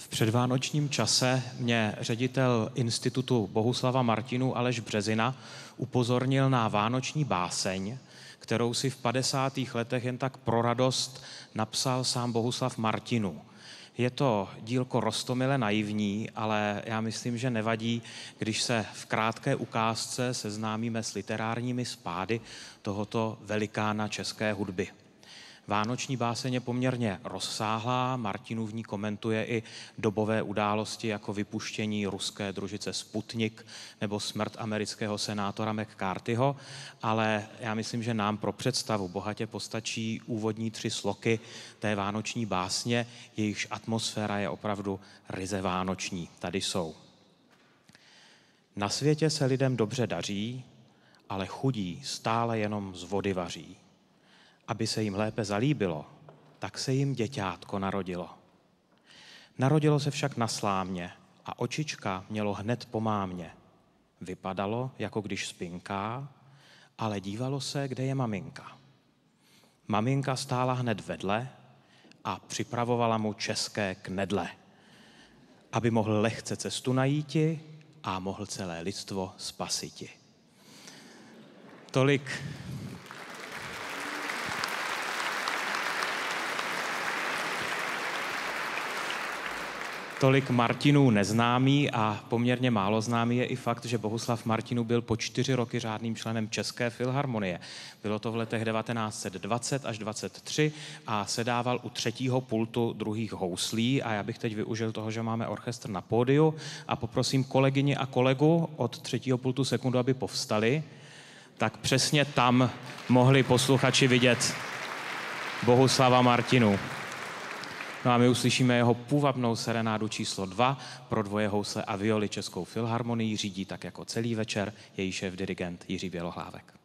V předvánočním čase mě ředitel institutu Bohuslava Martinu Aleš Březina upozornil na vánoční báseň, kterou si v 50. letech jen tak pro radost napsal sám Bohuslav Martinu. Je to dílko rostomile naivní, ale já myslím, že nevadí, když se v krátké ukázce seznámíme s literárními spády tohoto velikána české hudby. Vánoční báseň je poměrně rozsáhlá. Martinu v ní komentuje i dobové události jako vypuštění ruské družice Sputnik nebo smrt amerického senátora McCarthyho, ale já myslím, že nám pro představu bohatě postačí úvodní tři sloky té vánoční básně, jejichž atmosféra je opravdu ryze vánoční. Tady jsou. Na světě se lidem dobře daří, ale chudí stále jenom z vody vaří aby se jim lépe zalíbilo, tak se jim děťátko narodilo. Narodilo se však na slámě a očička mělo hned po mámě. Vypadalo, jako když spinká, ale dívalo se, kde je maminka. Maminka stála hned vedle a připravovala mu české knedle, aby mohl lehce cestu najíti a mohl celé lidstvo spasiti. Tolik tolik Martinů neznámý a poměrně málo známý je i fakt, že Bohuslav Martinů byl po čtyři roky řádným členem České filharmonie. Bylo to v letech 1920 až 23 a sedával u třetího pultu druhých houslí a já bych teď využil toho, že máme orchestr na pódiu a poprosím kolegyni a kolegu od třetího pultu sekundu, aby povstali, tak přesně tam mohli posluchači vidět Bohuslava Martinu. No a my uslyšíme jeho půvabnou serenádu číslo 2 pro dvoje housle a violi Českou filharmonii řídí tak jako celý večer její šéf dirigent Jiří Bělohlávek.